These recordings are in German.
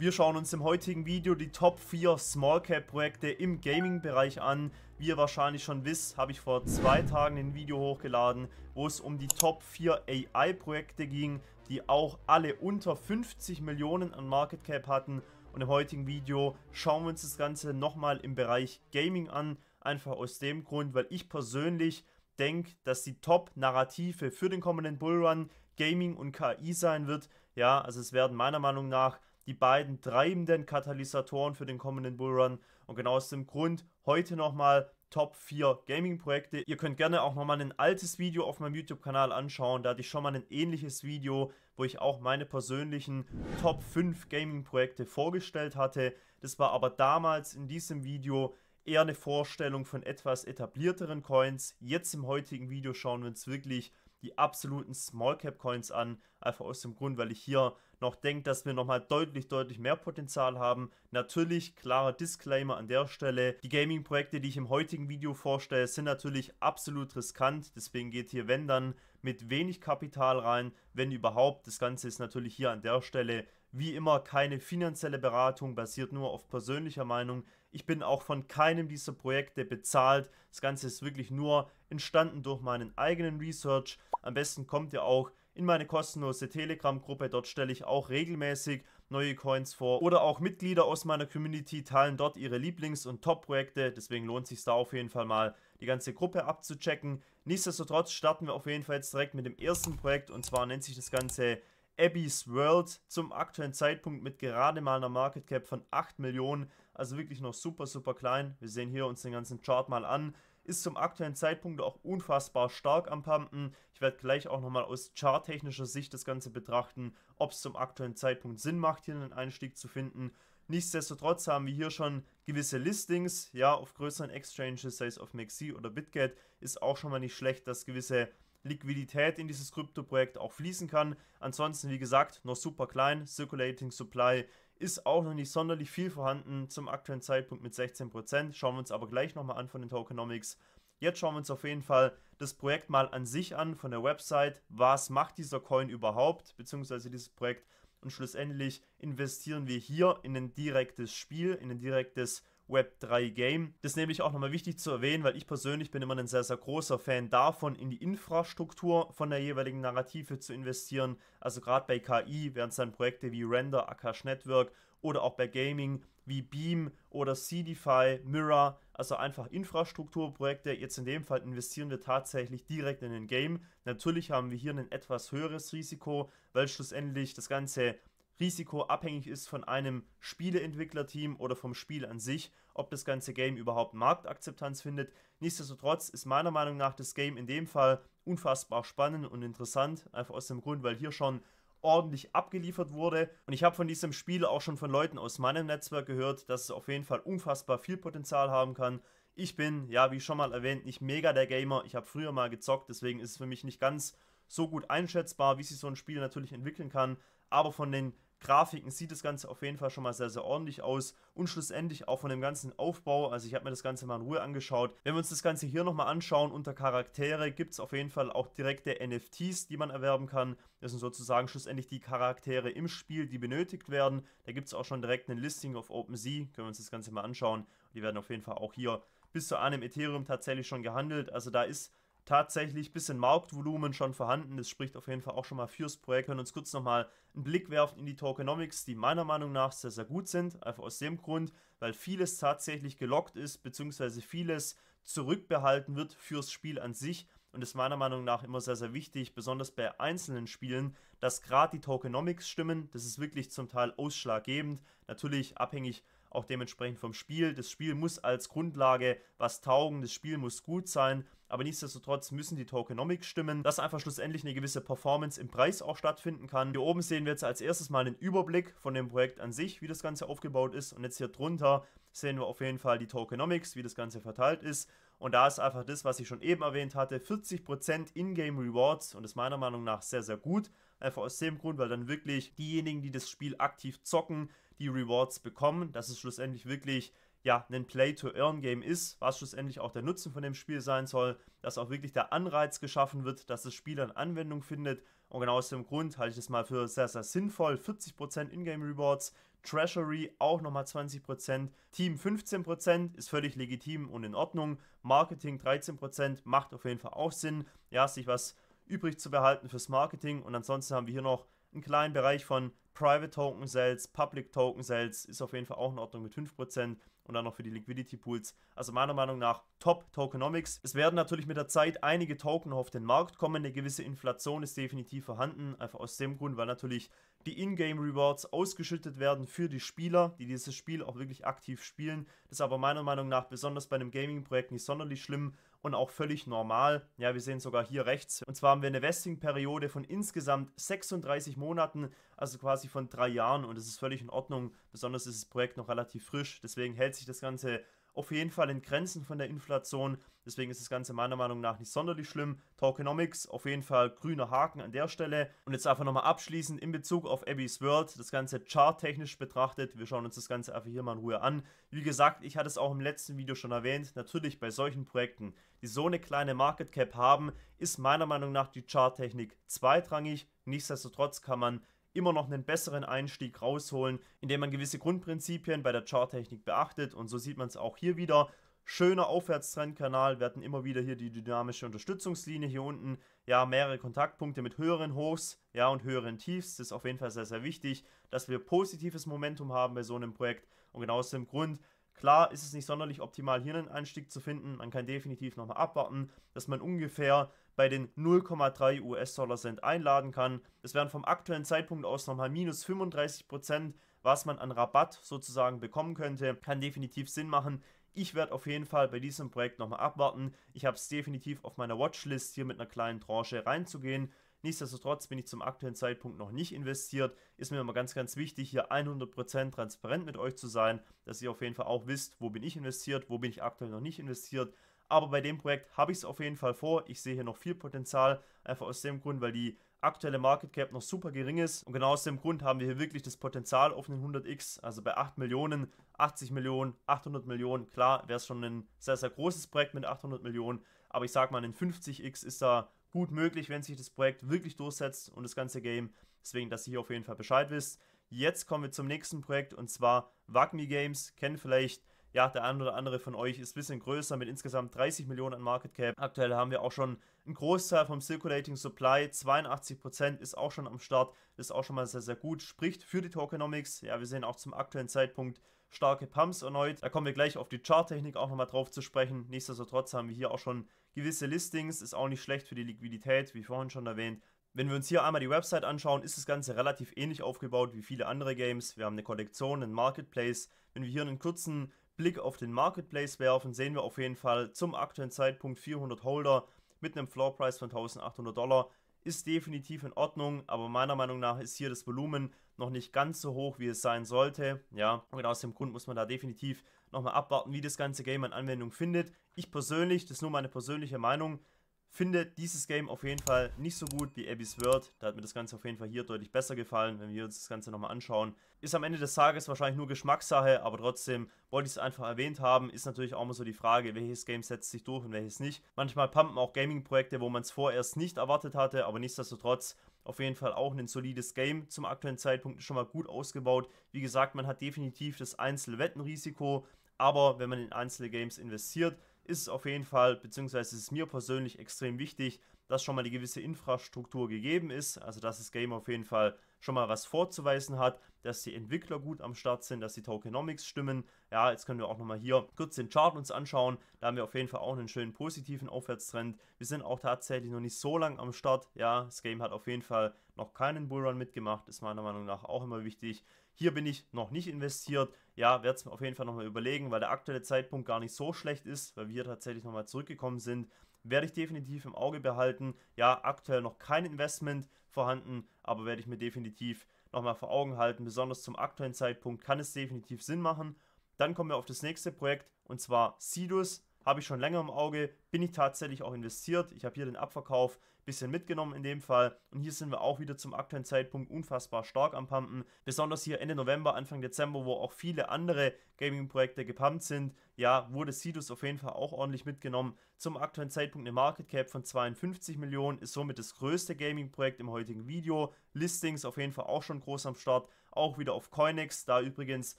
Wir schauen uns im heutigen Video die Top 4 Small Cap Projekte im Gaming-Bereich an. Wie ihr wahrscheinlich schon wisst, habe ich vor zwei Tagen ein Video hochgeladen, wo es um die Top 4 AI-Projekte ging, die auch alle unter 50 Millionen an Market Cap hatten. Und im heutigen Video schauen wir uns das Ganze nochmal im Bereich Gaming an. Einfach aus dem Grund, weil ich persönlich denke, dass die Top-Narrative für den kommenden Bullrun Gaming und KI sein wird. Ja, also es werden meiner Meinung nach die beiden treibenden Katalysatoren für den kommenden Bullrun. Und genau aus dem Grund heute nochmal Top 4 Gaming-Projekte. Ihr könnt gerne auch nochmal ein altes Video auf meinem YouTube-Kanal anschauen. Da hatte ich schon mal ein ähnliches Video, wo ich auch meine persönlichen Top 5 Gaming-Projekte vorgestellt hatte. Das war aber damals in diesem Video eher eine Vorstellung von etwas etablierteren Coins. Jetzt im heutigen Video schauen wir uns wirklich die absoluten Small Cap Coins an, einfach aus dem Grund, weil ich hier noch denkt, dass wir nochmal deutlich, deutlich mehr Potenzial haben. Natürlich, klarer Disclaimer an der Stelle. Die Gaming-Projekte, die ich im heutigen Video vorstelle, sind natürlich absolut riskant. Deswegen geht hier, wenn dann, mit wenig Kapital rein, wenn überhaupt. Das Ganze ist natürlich hier an der Stelle wie immer keine finanzielle Beratung, basiert nur auf persönlicher Meinung. Ich bin auch von keinem dieser Projekte bezahlt. Das Ganze ist wirklich nur entstanden durch meinen eigenen Research. Am besten kommt ihr auch in meine kostenlose Telegram-Gruppe. Dort stelle ich auch regelmäßig neue Coins vor oder auch Mitglieder aus meiner Community teilen dort ihre Lieblings- und Top-Projekte. Deswegen lohnt sich da auf jeden Fall mal die ganze Gruppe abzuchecken. Nichtsdestotrotz starten wir auf jeden Fall jetzt direkt mit dem ersten Projekt und zwar nennt sich das Ganze Abby's World zum aktuellen Zeitpunkt mit gerade mal einer Market Cap von 8 Millionen, also wirklich noch super, super klein. Wir sehen hier uns den ganzen Chart mal an ist zum aktuellen Zeitpunkt auch unfassbar stark am Pumpen. Ich werde gleich auch nochmal aus charttechnischer Sicht das Ganze betrachten, ob es zum aktuellen Zeitpunkt Sinn macht, hier einen Einstieg zu finden. Nichtsdestotrotz haben wir hier schon gewisse Listings, ja, auf größeren Exchanges, sei es auf Maxi oder BitGet, ist auch schon mal nicht schlecht, dass gewisse Liquidität in dieses Krypto-Projekt auch fließen kann. Ansonsten, wie gesagt, noch super klein, Circulating Supply ist auch noch nicht sonderlich viel vorhanden zum aktuellen Zeitpunkt mit 16%. Schauen wir uns aber gleich nochmal an von den Tokenomics. Jetzt schauen wir uns auf jeden Fall das Projekt mal an sich an, von der Website. Was macht dieser Coin überhaupt, beziehungsweise dieses Projekt? Und schlussendlich investieren wir hier in ein direktes Spiel, in ein direktes Web3 Game. Das ist nämlich auch nochmal wichtig zu erwähnen, weil ich persönlich bin immer ein sehr, sehr großer Fan davon, in die Infrastruktur von der jeweiligen Narrative zu investieren. Also gerade bei KI wären es dann Projekte wie Render, Akash Network oder auch bei Gaming wie Beam oder CDFi, Mirror, also einfach Infrastrukturprojekte. Jetzt in dem Fall investieren wir tatsächlich direkt in den Game. Natürlich haben wir hier ein etwas höheres Risiko, weil schlussendlich das ganze Risiko abhängig ist von einem Spieleentwicklerteam oder vom Spiel an sich, ob das ganze Game überhaupt Marktakzeptanz findet. Nichtsdestotrotz ist meiner Meinung nach das Game in dem Fall unfassbar spannend und interessant, einfach aus dem Grund, weil hier schon ordentlich abgeliefert wurde. Und ich habe von diesem Spiel auch schon von Leuten aus meinem Netzwerk gehört, dass es auf jeden Fall unfassbar viel Potenzial haben kann. Ich bin, ja, wie schon mal erwähnt, nicht mega der Gamer. Ich habe früher mal gezockt, deswegen ist es für mich nicht ganz so gut einschätzbar, wie sich so ein Spiel natürlich entwickeln kann. Aber von den Grafiken sieht das Ganze auf jeden Fall schon mal sehr, sehr ordentlich aus und schlussendlich auch von dem ganzen Aufbau, also ich habe mir das Ganze mal in Ruhe angeschaut. Wenn wir uns das Ganze hier nochmal anschauen, unter Charaktere gibt es auf jeden Fall auch direkte NFTs, die man erwerben kann. Das sind sozusagen schlussendlich die Charaktere im Spiel, die benötigt werden. Da gibt es auch schon direkt ein Listing auf OpenSea, können wir uns das Ganze mal anschauen. Die werden auf jeden Fall auch hier bis zu einem Ethereum tatsächlich schon gehandelt, also da ist tatsächlich ein bisschen Marktvolumen schon vorhanden. Das spricht auf jeden Fall auch schon mal fürs Projekt. Können uns kurz nochmal einen Blick werfen in die Tokenomics, die meiner Meinung nach sehr, sehr gut sind. Einfach aus dem Grund, weil vieles tatsächlich gelockt ist, beziehungsweise vieles zurückbehalten wird fürs Spiel an sich. Und ist meiner Meinung nach immer sehr, sehr wichtig, besonders bei einzelnen Spielen, dass gerade die Tokenomics stimmen. Das ist wirklich zum Teil ausschlaggebend. Natürlich abhängig von auch dementsprechend vom Spiel. Das Spiel muss als Grundlage was taugen, das Spiel muss gut sein, aber nichtsdestotrotz müssen die Tokenomics stimmen, dass einfach schlussendlich eine gewisse Performance im Preis auch stattfinden kann. Hier oben sehen wir jetzt als erstes mal einen Überblick von dem Projekt an sich, wie das Ganze aufgebaut ist und jetzt hier drunter sehen wir auf jeden Fall die Tokenomics, wie das Ganze verteilt ist und da ist einfach das, was ich schon eben erwähnt hatte, 40% Ingame Rewards und ist meiner Meinung nach sehr, sehr gut. Einfach aus dem Grund, weil dann wirklich diejenigen, die das Spiel aktiv zocken, die Rewards bekommen, dass es schlussendlich wirklich ja, ein Play-to-Earn-Game ist, was schlussendlich auch der Nutzen von dem Spiel sein soll, dass auch wirklich der Anreiz geschaffen wird, dass das Spiel dann Anwendung findet. Und genau aus dem Grund halte ich das mal für sehr, sehr sinnvoll. 40% Ingame-Rewards, Treasury auch nochmal 20%, Team 15% ist völlig legitim und in Ordnung, Marketing 13% macht auf jeden Fall auch Sinn, ja, sich was übrig zu behalten fürs Marketing. Und ansonsten haben wir hier noch einen kleinen Bereich von Private Token Sales, Public Token Sales ist auf jeden Fall auch in Ordnung mit 5% und dann noch für die Liquidity Pools. Also meiner Meinung nach Top Tokenomics. Es werden natürlich mit der Zeit einige Token auf den Markt kommen. Eine gewisse Inflation ist definitiv vorhanden. Einfach aus dem Grund, weil natürlich die In-Game Rewards ausgeschüttet werden für die Spieler, die dieses Spiel auch wirklich aktiv spielen. Das ist aber meiner Meinung nach besonders bei einem Gaming-Projekt nicht sonderlich schlimm, und auch völlig normal. Ja, wir sehen sogar hier rechts. Und zwar haben wir eine Vesting-Periode von insgesamt 36 Monaten, also quasi von drei Jahren und das ist völlig in Ordnung. Besonders ist das Projekt noch relativ frisch, deswegen hält sich das Ganze auf jeden Fall in Grenzen von der Inflation. Deswegen ist das Ganze meiner Meinung nach nicht sonderlich schlimm. Tokenomics, auf jeden Fall grüner Haken an der Stelle. Und jetzt einfach nochmal abschließend in Bezug auf Abby's World, das Ganze charttechnisch betrachtet. Wir schauen uns das Ganze einfach hier mal in Ruhe an. Wie gesagt, ich hatte es auch im letzten Video schon erwähnt, natürlich bei solchen Projekten, die so eine kleine Market Cap haben, ist meiner Meinung nach die Charttechnik zweitrangig. Nichtsdestotrotz kann man immer noch einen besseren Einstieg rausholen, indem man gewisse Grundprinzipien bei der Charttechnik beachtet und so sieht man es auch hier wieder. Schöner Aufwärtstrendkanal, wir hatten immer wieder hier die dynamische Unterstützungslinie hier unten, ja, mehrere Kontaktpunkte mit höheren Hochs, ja, und höheren Tiefs. Das ist auf jeden Fall sehr, sehr wichtig, dass wir positives Momentum haben bei so einem Projekt und genau aus dem Grund Klar ist es nicht sonderlich optimal, hier einen Einstieg zu finden. Man kann definitiv nochmal abwarten, dass man ungefähr bei den 0,3 US-Dollar Cent einladen kann. Es wären vom aktuellen Zeitpunkt aus nochmal minus 35 Prozent, was man an Rabatt sozusagen bekommen könnte. Kann definitiv Sinn machen. Ich werde auf jeden Fall bei diesem Projekt nochmal abwarten. Ich habe es definitiv auf meiner Watchlist, hier mit einer kleinen Tranche reinzugehen. Nichtsdestotrotz bin ich zum aktuellen Zeitpunkt noch nicht investiert. Ist mir immer ganz, ganz wichtig, hier 100% transparent mit euch zu sein, dass ihr auf jeden Fall auch wisst, wo bin ich investiert, wo bin ich aktuell noch nicht investiert. Aber bei dem Projekt habe ich es auf jeden Fall vor. Ich sehe hier noch viel Potenzial, einfach aus dem Grund, weil die aktuelle Market Cap noch super gering ist. Und genau aus dem Grund haben wir hier wirklich das Potenzial auf einen 100x, also bei 8 Millionen, 80 Millionen, 800 Millionen. Klar, wäre es schon ein sehr, sehr großes Projekt mit 800 Millionen, aber ich sage mal, ein 50x ist da gut möglich, wenn sich das Projekt wirklich durchsetzt und das ganze Game. Deswegen, dass ihr hier auf jeden Fall Bescheid wisst. Jetzt kommen wir zum nächsten Projekt und zwar Wagmi Games. Kennen vielleicht ja, der eine oder andere von euch ist ein bisschen größer mit insgesamt 30 Millionen an Market Cap. Aktuell haben wir auch schon einen Großteil vom Circulating Supply, 82% ist auch schon am Start, ist auch schon mal sehr, sehr gut, spricht für die Tokenomics. Ja, wir sehen auch zum aktuellen Zeitpunkt starke Pumps erneut. Da kommen wir gleich auf die Charttechnik auch nochmal drauf zu sprechen. Nichtsdestotrotz haben wir hier auch schon Gewisse Listings ist auch nicht schlecht für die Liquidität, wie vorhin schon erwähnt. Wenn wir uns hier einmal die Website anschauen, ist das Ganze relativ ähnlich aufgebaut wie viele andere Games. Wir haben eine Kollektion, einen Marketplace. Wenn wir hier einen kurzen Blick auf den Marketplace werfen, sehen wir auf jeden Fall zum aktuellen Zeitpunkt 400 Holder mit einem Floorpreis von 1800 Dollar ist definitiv in Ordnung, aber meiner Meinung nach ist hier das Volumen noch nicht ganz so hoch, wie es sein sollte. Ja, und aus dem Grund muss man da definitiv nochmal abwarten, wie das ganze Game an Anwendung findet. Ich persönlich, das ist nur meine persönliche Meinung, finde dieses Game auf jeden Fall nicht so gut wie Abby's World. Da hat mir das Ganze auf jeden Fall hier deutlich besser gefallen, wenn wir uns das Ganze nochmal anschauen. Ist am Ende des Tages wahrscheinlich nur Geschmackssache, aber trotzdem wollte ich es einfach erwähnt haben. Ist natürlich auch immer so die Frage, welches Game setzt sich durch und welches nicht. Manchmal pumpen auch Gaming-Projekte, wo man es vorerst nicht erwartet hatte, aber nichtsdestotrotz auf jeden Fall auch ein solides Game zum aktuellen Zeitpunkt schon mal gut ausgebaut. Wie gesagt, man hat definitiv das Einzelwettenrisiko, aber wenn man in einzelne Games investiert, ist es auf jeden Fall, beziehungsweise ist es mir persönlich extrem wichtig, dass schon mal die gewisse Infrastruktur gegeben ist. Also dass das Game auf jeden Fall schon mal was vorzuweisen hat, dass die Entwickler gut am Start sind, dass die Tokenomics stimmen. Ja, jetzt können wir auch nochmal hier kurz den Chart uns anschauen. Da haben wir auf jeden Fall auch einen schönen positiven Aufwärtstrend. Wir sind auch tatsächlich noch nicht so lang am Start. Ja, das Game hat auf jeden Fall noch keinen Bullrun mitgemacht. Ist meiner Meinung nach auch immer wichtig. Hier bin ich noch nicht investiert. Ja, werde es mir auf jeden Fall nochmal überlegen, weil der aktuelle Zeitpunkt gar nicht so schlecht ist, weil wir hier tatsächlich nochmal zurückgekommen sind werde ich definitiv im Auge behalten. Ja, aktuell noch kein Investment, vorhanden, aber werde ich mir definitiv nochmal vor Augen halten. Besonders zum aktuellen Zeitpunkt kann es definitiv Sinn machen. Dann kommen wir auf das nächste Projekt und zwar Sidus. Habe ich schon länger im Auge, bin ich tatsächlich auch investiert. Ich habe hier den Abverkauf bisschen mitgenommen in dem Fall. Und hier sind wir auch wieder zum aktuellen Zeitpunkt unfassbar stark am Pumpen. Besonders hier Ende November, Anfang Dezember, wo auch viele andere Gaming-Projekte gepumpt sind. Ja, wurde Sidus auf jeden Fall auch ordentlich mitgenommen. Zum aktuellen Zeitpunkt eine Market Cap von 52 Millionen, ist somit das größte Gaming-Projekt im heutigen Video. Listings auf jeden Fall auch schon groß am Start auch wieder auf Coinex. Da übrigens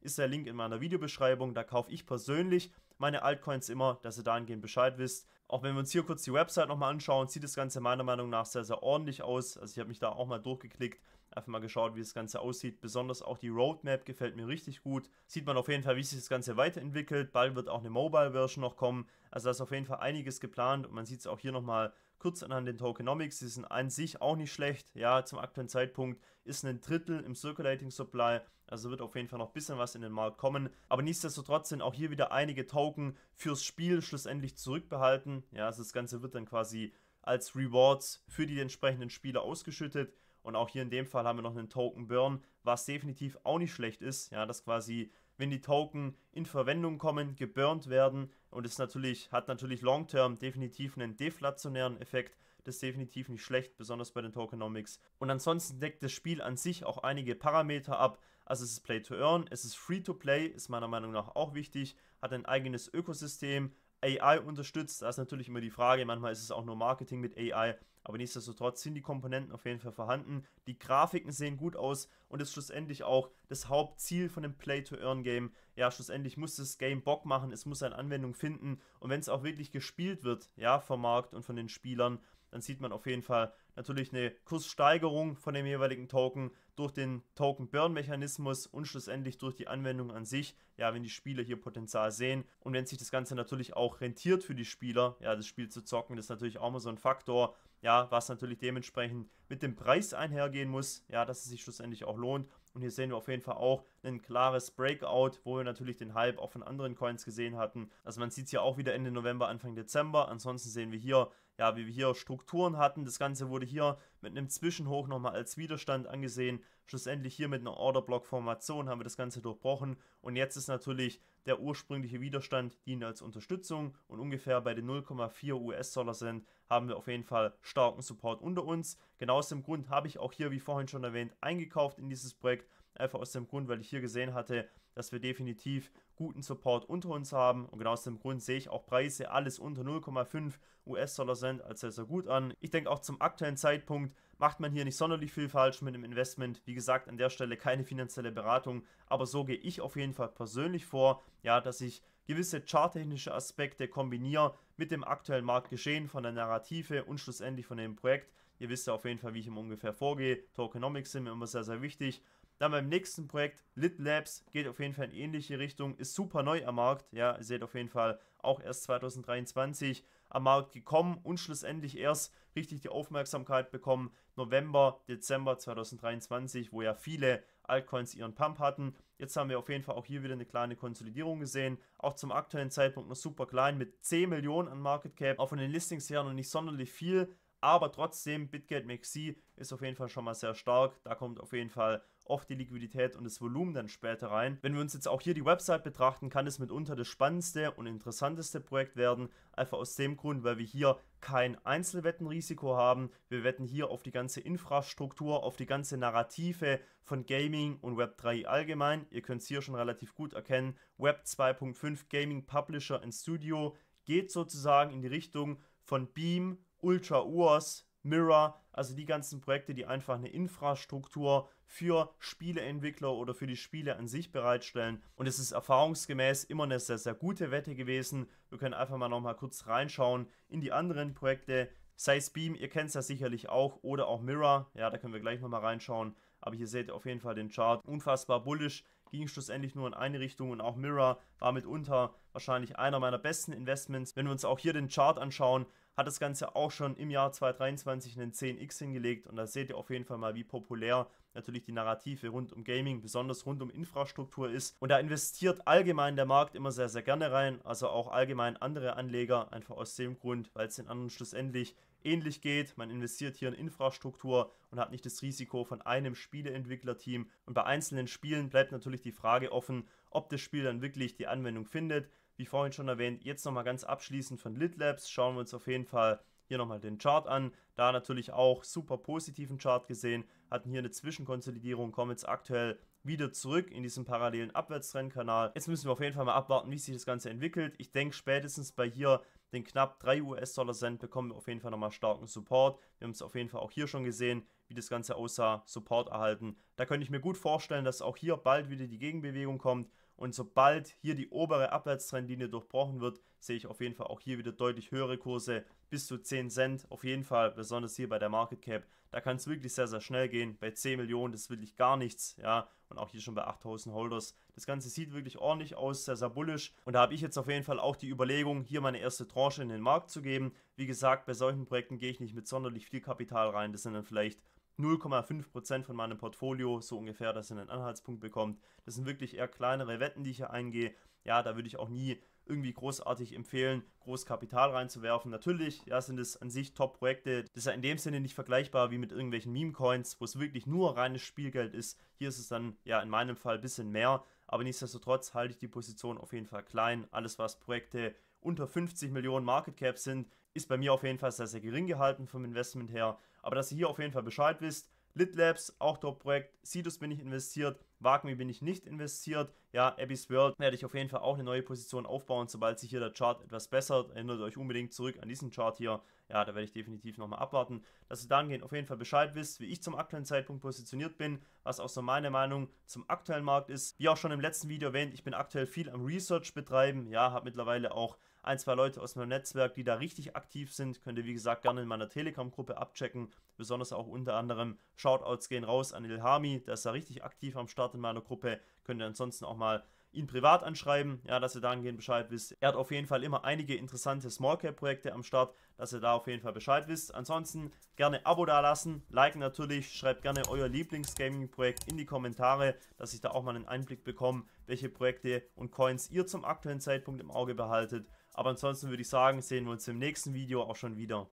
ist der Link in meiner Videobeschreibung. Da kaufe ich persönlich meine Altcoins immer, dass ihr dahingehend Bescheid wisst. Auch wenn wir uns hier kurz die Website nochmal anschauen, sieht das Ganze meiner Meinung nach sehr, sehr ordentlich aus. Also ich habe mich da auch mal durchgeklickt, einfach mal geschaut, wie das Ganze aussieht. Besonders auch die Roadmap gefällt mir richtig gut. Sieht man auf jeden Fall, wie sich das Ganze weiterentwickelt. Bald wird auch eine Mobile-Version noch kommen. Also da ist auf jeden Fall einiges geplant und man sieht es auch hier nochmal kurz an den Tokenomics, die sind an sich auch nicht schlecht. Ja, zum aktuellen Zeitpunkt ist ein Drittel im Circulating Supply, also wird auf jeden Fall noch ein bisschen was in den Markt kommen. Aber nichtsdestotrotz sind auch hier wieder einige Token fürs Spiel schlussendlich zurückbehalten. Ja, also das Ganze wird dann quasi als Rewards für die entsprechenden Spieler ausgeschüttet. Und auch hier in dem Fall haben wir noch einen Token Burn, was definitiv auch nicht schlecht ist. Ja, dass quasi wenn die Token in Verwendung kommen, geburnt werden und es natürlich hat natürlich Long-Term definitiv einen deflationären Effekt. Das ist definitiv nicht schlecht, besonders bei den Tokenomics. Und ansonsten deckt das Spiel an sich auch einige Parameter ab. Also es ist Play to Earn, es ist Free to Play, ist meiner Meinung nach auch wichtig, hat ein eigenes Ökosystem, AI unterstützt. Das ist natürlich immer die Frage. Manchmal ist es auch nur Marketing mit AI. Aber nichtsdestotrotz sind die Komponenten auf jeden Fall vorhanden. Die Grafiken sehen gut aus und ist schlussendlich auch das Hauptziel von dem Play-to-Earn-Game. Ja, schlussendlich muss das Game Bock machen, es muss eine Anwendung finden. Und wenn es auch wirklich gespielt wird, ja, vom Markt und von den Spielern, dann sieht man auf jeden Fall natürlich eine Kurssteigerung von dem jeweiligen Token durch den Token-Burn-Mechanismus und schlussendlich durch die Anwendung an sich, ja, wenn die Spieler hier Potenzial sehen und wenn sich das Ganze natürlich auch rentiert für die Spieler, ja, das Spiel zu zocken, das ist natürlich auch mal so ein Faktor, ja, was natürlich dementsprechend mit dem Preis einhergehen muss, ja, dass es sich schlussendlich auch lohnt. Und hier sehen wir auf jeden Fall auch ein klares Breakout, wo wir natürlich den Hype auch von anderen Coins gesehen hatten. Also man sieht es hier auch wieder Ende November, Anfang Dezember. Ansonsten sehen wir hier ja, wie wir hier Strukturen hatten. Das Ganze wurde hier mit einem Zwischenhoch nochmal als Widerstand angesehen. Schlussendlich hier mit einer Orderblock-Formation haben wir das Ganze durchbrochen. Und jetzt ist natürlich der ursprüngliche Widerstand dient als Unterstützung. Und ungefähr bei den 0,4 US-Dollar sind, haben wir auf jeden Fall starken Support unter uns. Genau aus dem Grund habe ich auch hier, wie vorhin schon erwähnt, eingekauft in dieses Projekt Einfach aus dem Grund, weil ich hier gesehen hatte, dass wir definitiv guten Support unter uns haben. Und genau aus dem Grund sehe ich auch Preise alles unter 0,5 US-Dollar Cent als sehr, sehr gut an. Ich denke auch zum aktuellen Zeitpunkt macht man hier nicht sonderlich viel falsch mit dem Investment. Wie gesagt, an der Stelle keine finanzielle Beratung. Aber so gehe ich auf jeden Fall persönlich vor, ja, dass ich gewisse charttechnische Aspekte kombiniere mit dem aktuellen Marktgeschehen von der Narrative und schlussendlich von dem Projekt. Ihr wisst ja auf jeden Fall, wie ich im ungefähr vorgehe. Tokenomics sind mir immer sehr, sehr wichtig. Dann beim nächsten Projekt, Lit Labs, geht auf jeden Fall in ähnliche Richtung, ist super neu am Markt. Ja, ihr seht auf jeden Fall auch erst 2023 am Markt gekommen und schlussendlich erst richtig die Aufmerksamkeit bekommen. November, Dezember 2023, wo ja viele Altcoins ihren Pump hatten. Jetzt haben wir auf jeden Fall auch hier wieder eine kleine Konsolidierung gesehen. Auch zum aktuellen Zeitpunkt noch super klein mit 10 Millionen an Market Cap. Auch von den Listings her noch nicht sonderlich viel, aber trotzdem, BitGet Maxi ist auf jeden Fall schon mal sehr stark. Da kommt auf jeden Fall oft die Liquidität und das Volumen dann später rein. Wenn wir uns jetzt auch hier die Website betrachten, kann es mitunter das spannendste und interessanteste Projekt werden. Einfach aus dem Grund, weil wir hier kein Einzelwettenrisiko haben. Wir wetten hier auf die ganze Infrastruktur, auf die ganze Narrative von Gaming und Web 3 allgemein. Ihr könnt es hier schon relativ gut erkennen. Web 2.5 Gaming Publisher and Studio geht sozusagen in die Richtung von Beam Ultra Urs, Mirror, also die ganzen Projekte, die einfach eine Infrastruktur für Spieleentwickler oder für die Spiele an sich bereitstellen. Und es ist erfahrungsgemäß immer eine sehr, sehr gute Wette gewesen. Wir können einfach mal nochmal kurz reinschauen in die anderen Projekte. Sei es Beam, ihr kennt es ja sicherlich auch, oder auch Mirror. Ja, da können wir gleich nochmal reinschauen. Aber hier seht ihr auf jeden Fall den Chart. Unfassbar bullisch, ging schlussendlich nur in eine Richtung und auch Mirror war mitunter wahrscheinlich einer meiner besten Investments. Wenn wir uns auch hier den Chart anschauen, hat das Ganze auch schon im Jahr 2023 einen 10x hingelegt und da seht ihr auf jeden Fall mal, wie populär natürlich die Narrative rund um Gaming, besonders rund um Infrastruktur ist. Und da investiert allgemein der Markt immer sehr, sehr gerne rein, also auch allgemein andere Anleger, einfach aus dem Grund, weil es den anderen schlussendlich ähnlich geht. Man investiert hier in Infrastruktur und hat nicht das Risiko von einem Spieleentwicklerteam. Und bei einzelnen Spielen bleibt natürlich die Frage offen, ob das Spiel dann wirklich die Anwendung findet wie vorhin schon erwähnt, jetzt nochmal ganz abschließend von LitLabs. Schauen wir uns auf jeden Fall hier nochmal den Chart an. Da natürlich auch super positiven Chart gesehen. Hatten hier eine Zwischenkonsolidierung, kommen jetzt aktuell wieder zurück in diesen parallelen Abwärtstrendkanal. Jetzt müssen wir auf jeden Fall mal abwarten, wie sich das Ganze entwickelt. Ich denke spätestens bei hier den knapp 3 US-Dollar Cent bekommen wir auf jeden Fall nochmal starken Support. Wir haben es auf jeden Fall auch hier schon gesehen, wie das Ganze aussah, Support erhalten. Da könnte ich mir gut vorstellen, dass auch hier bald wieder die Gegenbewegung kommt und sobald hier die obere Abwärtstrendlinie durchbrochen wird, sehe ich auf jeden Fall auch hier wieder deutlich höhere Kurse, bis zu 10 Cent. Auf jeden Fall, besonders hier bei der Market Cap, da kann es wirklich sehr, sehr schnell gehen. Bei 10 Millionen, das ist wirklich gar nichts. Ja, und auch hier schon bei 8000 Holders. Das Ganze sieht wirklich ordentlich aus, sehr, sehr bullisch. Und da habe ich jetzt auf jeden Fall auch die Überlegung, hier meine erste Tranche in den Markt zu geben. Wie gesagt, bei solchen Projekten gehe ich nicht mit sonderlich viel Kapital rein. Das sind dann vielleicht 0,5% von meinem Portfolio, so ungefähr, dass ihr einen Anhaltspunkt bekommt. Das sind wirklich eher kleinere Wetten, die ich hier eingehe. Ja, da würde ich auch nie irgendwie großartig empfehlen, groß Kapital reinzuwerfen. Natürlich ja, sind es an sich Top-Projekte. Das ist ja in dem Sinne nicht vergleichbar wie mit irgendwelchen Meme-Coins, wo es wirklich nur reines Spielgeld ist. Hier ist es dann ja in meinem Fall ein bisschen mehr. Aber nichtsdestotrotz halte ich die Position auf jeden Fall klein. Alles, was Projekte unter 50 Millionen Market Cap sind, ist bei mir auf jeden Fall sehr, sehr gering gehalten vom Investment her. Aber dass ihr hier auf jeden Fall Bescheid wisst, Litlabs, auch Top-Projekt, Sidus bin ich investiert, Wagmi bin ich nicht investiert. Ja, Abby's World werde ich auf jeden Fall auch eine neue Position aufbauen, sobald sich hier der Chart etwas bessert. Erinnert euch unbedingt zurück an diesen Chart hier. Ja, da werde ich definitiv nochmal abwarten, dass ihr dann auf jeden Fall Bescheid wisst, wie ich zum aktuellen Zeitpunkt positioniert bin, was auch so meine Meinung zum aktuellen Markt ist. Wie auch schon im letzten Video erwähnt, ich bin aktuell viel am Research betreiben. Ja, habe mittlerweile auch ein, zwei Leute aus meinem Netzwerk, die da richtig aktiv sind. Könnt ihr, wie gesagt, gerne in meiner Telegram-Gruppe abchecken. Besonders auch unter anderem Shoutouts gehen raus an Ilhami. Der ist da richtig aktiv am Start in meiner Gruppe. Könnt ihr ansonsten auch mal ihn privat anschreiben, ja, dass ihr dahingehend Bescheid wisst. Er hat auf jeden Fall immer einige interessante Smallcap-Projekte am Start, dass ihr da auf jeden Fall Bescheid wisst. Ansonsten gerne Abo da lassen, liken natürlich, schreibt gerne euer Lieblings-Gaming-Projekt in die Kommentare, dass ich da auch mal einen Einblick bekomme, welche Projekte und Coins ihr zum aktuellen Zeitpunkt im Auge behaltet. Aber ansonsten würde ich sagen, sehen wir uns im nächsten Video auch schon wieder.